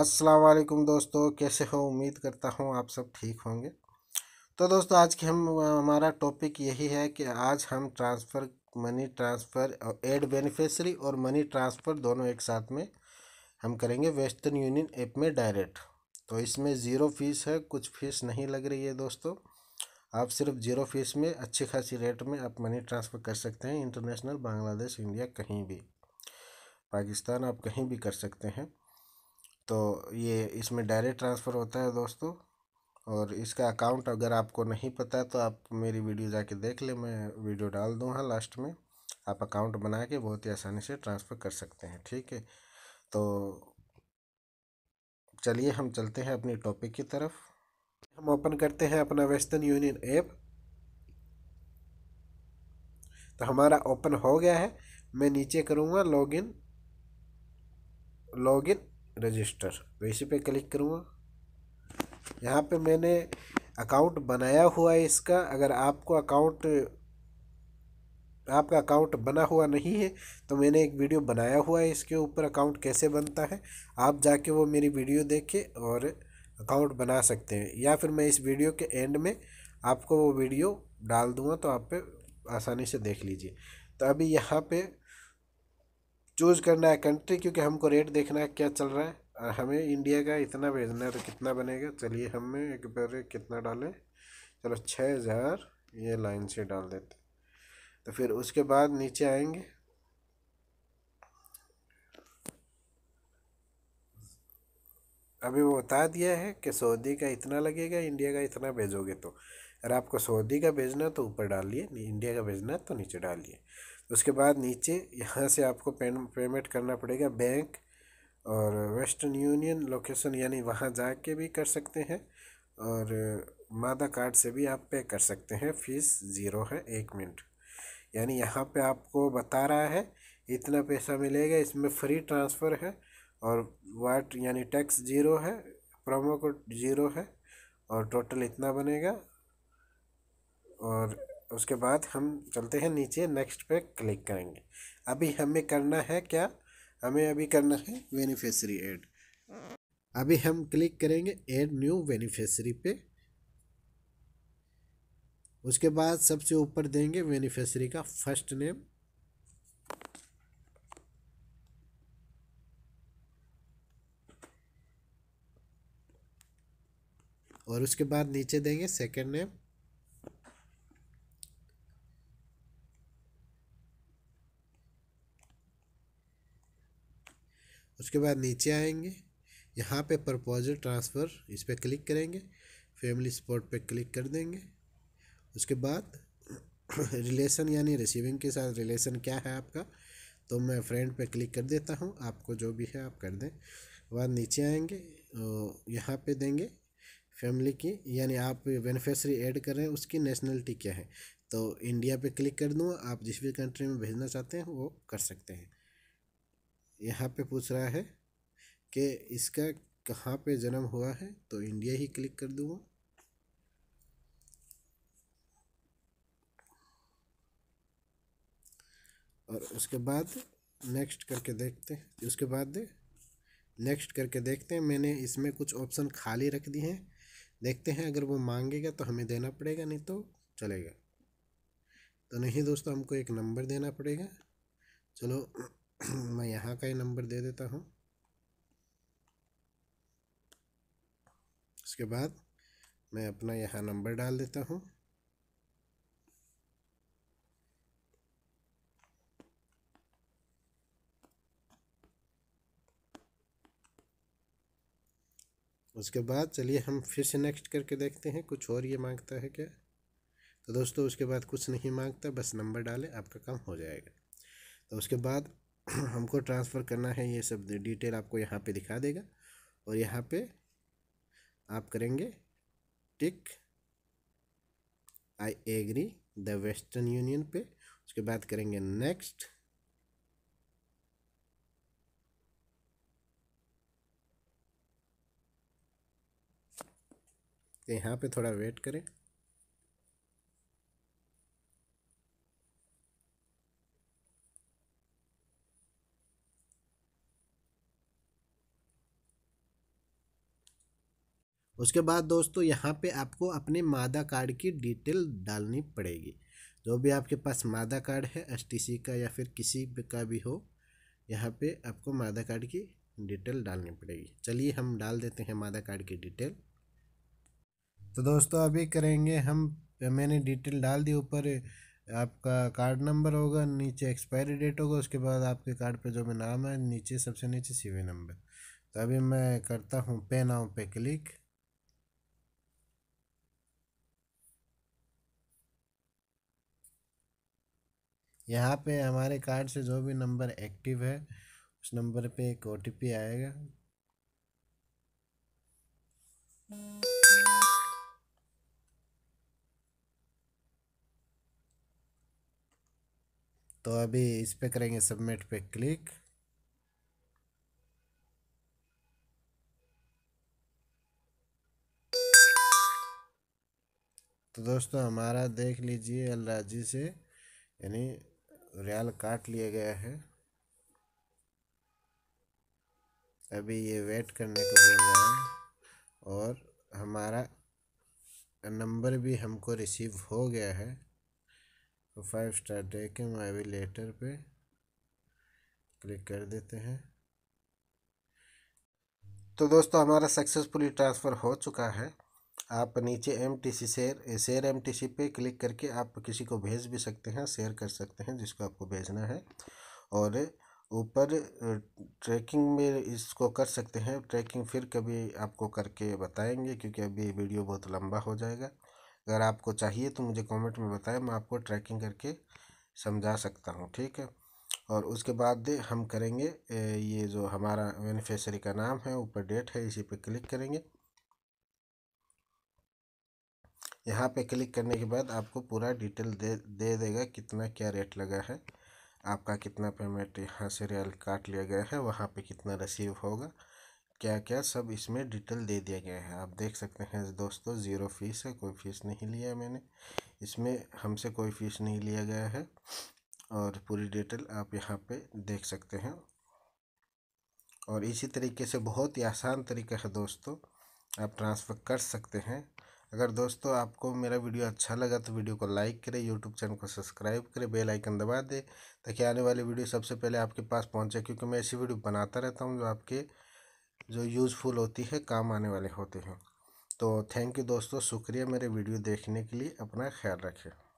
अस्सलाम वालेकुम दोस्तों कैसे हो उम्मीद करता हूँ आप सब ठीक होंगे तो दोस्तों आज के हम हमारा टॉपिक यही है कि आज हम transfer money transfer add beneficiary और मनी ट्रांसफ़र दोनों एक साथ में हम करेंगे वेस्टर्न यूनियन ऐप में डायरेक्ट तो इसमें ज़ीरो फीस है कुछ फीस नहीं लग रही है दोस्तों आप सिर्फ ज़ीरो फीस में अच्छी खासी रेट में आप मनी ट्रांसफ़र कर सकते हैं इंटरनेशनल बांग्लादेश इंडिया कहीं भी पाकिस्तान आप कहीं भी कर सकते हैं तो ये इसमें डायरेक्ट ट्रांसफ़र होता है दोस्तों और इसका अकाउंट अगर आपको नहीं पता तो आप मेरी वीडियो जाके देख ले मैं वीडियो डाल दूँगा हाँ लास्ट में आप अकाउंट बना के बहुत ही आसानी से ट्रांसफ़र कर सकते हैं ठीक है तो चलिए हम चलते हैं अपनी टॉपिक की तरफ हम ओपन करते हैं अपना वेस्टर्न यूनियन ऐप तो हमारा ओपन हो गया है मैं नीचे करूँगा लॉगिन लॉगिन रजिस्टर तो इसी पे क्लिक करूँगा यहाँ पे मैंने अकाउंट बनाया हुआ है इसका अगर आपको अकाउंट आपका अकाउंट बना हुआ नहीं है तो मैंने एक वीडियो बनाया हुआ है इसके ऊपर अकाउंट कैसे बनता है आप जाके वो मेरी वीडियो देखें और अकाउंट बना सकते हैं या फिर मैं इस वीडियो के एंड में आपको वो वीडियो डाल दूँगा तो आप पे आसानी से देख लीजिए तो अभी यहाँ पर चूज़ करना है कंट्री क्योंकि हमको रेट देखना है क्या चल रहा है और हमें इंडिया का इतना भेजना है तो कितना बनेगा चलिए हमें एक बार कितना डालें चलो छः हज़ार ये लाइन से डाल देते तो फिर उसके बाद नीचे आएंगे अभी वो बता दिया है कि सऊदी का इतना लगेगा इंडिया का इतना भेजोगे तो अगर आपको सऊदी का भेजना तो ऊपर डालिए इंडिया का भेजना तो नीचे डालिए उसके बाद नीचे यहाँ से आपको पेमेंट करना पड़ेगा बैंक और वेस्टर्न यूनियन लोकेशन यानी वहाँ जा के भी कर सकते हैं और मादा कार्ड से भी आप पे कर सकते हैं फीस ज़ीरो है एक मिनट यानी यहाँ पे आपको बता रहा है इतना पैसा मिलेगा इसमें फ्री ट्रांसफ़र है और वाट यानी टैक्स ज़ीरो है प्रोमो कोड ज़ीरो है और टोटल इतना बनेगा और उसके बाद हम चलते हैं नीचे नेक्स्ट पे क्लिक करेंगे अभी हमें करना है क्या हमें अभी करना है बेनिफिशरी एड अभी हम क्लिक करेंगे एड न्यू बेनिफिशरी पे उसके बाद सबसे ऊपर देंगे बेनिफिशरी का फर्स्ट नेम और उसके बाद नीचे देंगे सेकंड नेम उसके बाद नीचे आएंगे यहाँ पे प्रपोजल ट्रांसफ़र इस पर क्लिक करेंगे फैमिली सपोर्ट पे क्लिक कर देंगे उसके बाद रिलेशन यानी रिसीविंग के साथ रिलेशन क्या है आपका तो मैं फ्रेंड पे क्लिक कर देता हूँ आपको जो भी है आप कर दें बाद नीचे आएंगे यहाँ पे देंगे फैमिली की यानी आप बेनिफिशरी ऐड कर रहे हैं उसकी नेशनलिटी क्या है तो इंडिया पे क्लिक कर दूँगा आप जिस भी कंट्री में भेजना चाहते हैं वो कर सकते हैं यहाँ पे पूछ रहा है कि इसका कहाँ पे जन्म हुआ है तो इंडिया ही क्लिक कर दूँगा और उसके बाद नेक्स्ट करके देखते हैं उसके बाद नेक्स्ट करके देखते हैं मैंने इसमें कुछ ऑप्शन खाली रख दिए हैं देखते हैं अगर वो मांगेगा तो हमें देना पड़ेगा नहीं तो चलेगा तो नहीं दोस्तों हमको एक नंबर देना पड़ेगा चलो मैं यहाँ का ही नंबर दे देता हूँ उसके बाद मैं अपना यहाँ नंबर डाल देता हूँ उसके बाद चलिए हम फिर से नेक्स्ट करके देखते हैं कुछ और ये मांगता है क्या तो दोस्तों उसके बाद कुछ नहीं मांगता बस नंबर डालें आपका काम हो जाएगा तो उसके बाद हमको ट्रांसफ़र करना है ये सब डिटेल आपको यहाँ पे दिखा देगा और यहाँ पे आप करेंगे tick I agree the Western Union पे उसके बाद करेंगे नेक्स्ट यहाँ पे थोड़ा वेट करें उसके बाद दोस्तों यहाँ पे आपको अपने मादा कार्ड की डिटेल डालनी पड़ेगी जो भी आपके पास मादा कार्ड है एस का या फिर किसी का भी हो यहाँ पे आपको मादा कार्ड की डिटेल डालनी पड़ेगी चलिए हम डाल देते हैं मादा कार्ड की डिटेल तो दोस्तों अभी करेंगे हम मैंने डिटेल डाल दी ऊपर आपका कार्ड नंबर होगा नीचे एक्सपायरी डेट होगा उसके बाद आपके कार्ड पे जो मैं नाम है नीचे सबसे नीचे सीवी नंबर तो अभी मैं करता हूँ पे नाउ पे क्लिक यहाँ पे हमारे कार्ड से जो भी नंबर एक्टिव है उस नंबर पे एक ओ आएगा तो अभी इस पे करेंगे सबमिट पे क्लिक तो दोस्तों हमारा देख लीजिए अल्लाह जी से यानी रियाल काट लिया गया है अभी ये वेट करने को बोल रहा है और हमारा नंबर भी हमको रिसीव हो गया है तो फाइव स्टार दे के अभी लेटर पे क्लिक कर देते हैं तो दोस्तों हमारा सक्सेसफुली ट्रांसफ़र हो चुका है आप नीचे M T C share share M T C पे क्लिक करके आप किसी को भेज भी सकते हैं शेयर कर सकते हैं जिसको आपको भेजना है और ऊपर ट्रैकिंग में इसको कर सकते हैं ट्रैकिंग फिर कभी आपको करके बताएंगे क्योंकि अभी वीडियो बहुत लंबा हो जाएगा अगर आपको चाहिए तो मुझे कमेंट में बताएं मैं आपको ट्रैकिंग करके समझा सकता हूँ ठीक है और उसके बाद हम करेंगे ये जो हमारा बेनिफिशरी का नाम है ऊपर डेट है इसी पे क्लिक करेंगे यहाँ पे क्लिक करने के बाद आपको पूरा डिटेल दे दे देगा कितना क्या रेट लगा है आपका कितना पेमेंट यहाँ से रियल काट लिया गया है वहाँ पे कितना रिसीव होगा क्या क्या सब इसमें डिटेल दे दिया गया है आप देख सकते हैं दोस्तों ज़ीरो फीस है कोई फीस नहीं लिया मैंने इसमें हमसे कोई फीस नहीं लिया गया है और पूरी डिटेल आप यहाँ पर देख सकते हैं और इसी तरीके से बहुत ही आसान तरीका है दोस्तों आप ट्रांसफ़र कर सकते हैं अगर दोस्तों आपको मेरा वीडियो अच्छा लगा तो वीडियो को लाइक करें यूट्यूब चैनल को सब्सक्राइब करें बेल आइकन दबा दें ताकि आने वाली वीडियो सबसे पहले आपके पास पहुंचे क्योंकि मैं ऐसी वीडियो बनाता रहता हूं जो आपके जो यूज़फुल होती है काम आने वाले होते हैं तो थैंक यू दोस्तों शुक्रिया मेरे वीडियो देखने के लिए अपना ख्याल रखें